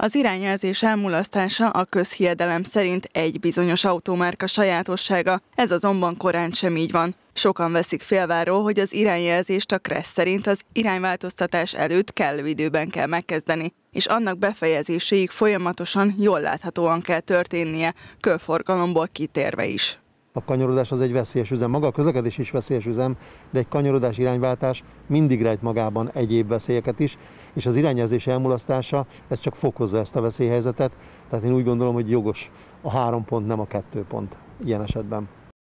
Az irányjelzés elmulasztása a közhiedelem szerint egy bizonyos automárka sajátossága, ez azonban korán sem így van. Sokan veszik félváról, hogy az irányjelzést a Kressz szerint az irányváltoztatás előtt kellő időben kell megkezdeni, és annak befejezéséig folyamatosan jól láthatóan kell történnie, körforgalomból kitérve is a kanyarodás az egy veszélyes üzem. Maga a közlekedés is veszélyes üzem, de egy kanyarodás irányváltás mindig rejt magában egyéb veszélyeket is, és az irányjelzés elmulasztása, ez csak fokozza ezt a veszélyhelyzetet. Tehát én úgy gondolom, hogy jogos a három pont, nem a kettő pont ilyen esetben.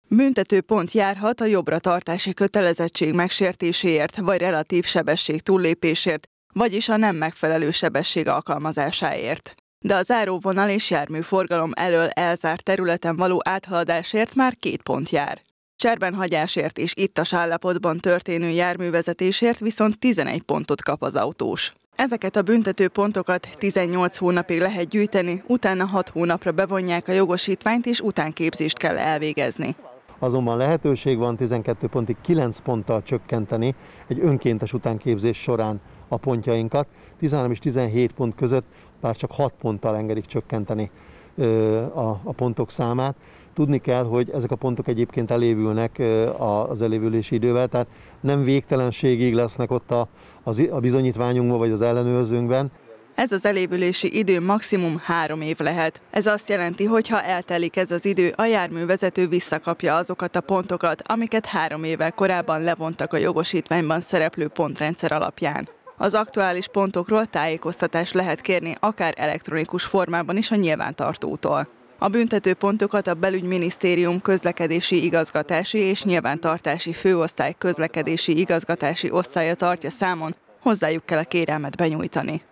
Büntető pont járhat a jobbra tartási kötelezettség megsértéséért, vagy relatív sebesség túllépésért, vagyis a nem megfelelő sebesség alkalmazásáért de a záróvonal és járműforgalom elől elzárt területen való áthaladásért már két pont jár. Cserbenhagyásért és ittas állapotban történő járművezetésért viszont 11 pontot kap az autós. Ezeket a büntető pontokat 18 hónapig lehet gyűjteni, utána 6 hónapra bevonják a jogosítványt és utánképzést kell elvégezni azonban lehetőség van 12 pontig 9 ponttal csökkenteni egy önkéntes utánképzés során a pontjainkat. 13 és 17 pont között bár csak 6 ponttal engedik csökkenteni a, a pontok számát. Tudni kell, hogy ezek a pontok egyébként elévülnek az elévülési idővel, tehát nem végtelenségig lesznek ott a, a bizonyítványunkban vagy az ellenőrzőnkben. Ez az elévülési idő maximum három év lehet. Ez azt jelenti, hogy ha eltelik ez az idő, a járművezető visszakapja azokat a pontokat, amiket három évvel korábban levontak a jogosítványban szereplő pontrendszer alapján. Az aktuális pontokról tájékoztatást lehet kérni akár elektronikus formában is a nyilvántartótól. A büntető pontokat a belügyminisztérium közlekedési igazgatási és nyilvántartási főosztály közlekedési igazgatási osztálya tartja számon, hozzájuk kell a kérelmet benyújtani.